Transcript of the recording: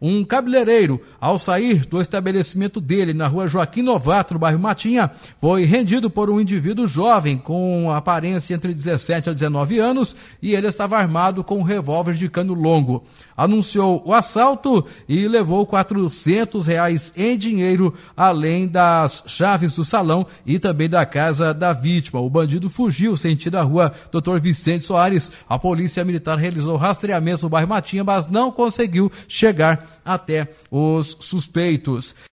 Um cabeleireiro, ao sair do estabelecimento dele na rua Joaquim Novato, no bairro Matinha, foi rendido por um indivíduo jovem com aparência entre 17 a 19 anos e ele estava armado com um revólver de cano longo. Anunciou o assalto e levou 400 reais em dinheiro, além das chaves do salão e também da casa da vítima. O bandido fugiu sentido a rua Dr. Vicente Soares. A polícia militar realizou rastreamento no bairro Matinha, mas não conseguiu chegar até os suspeitos.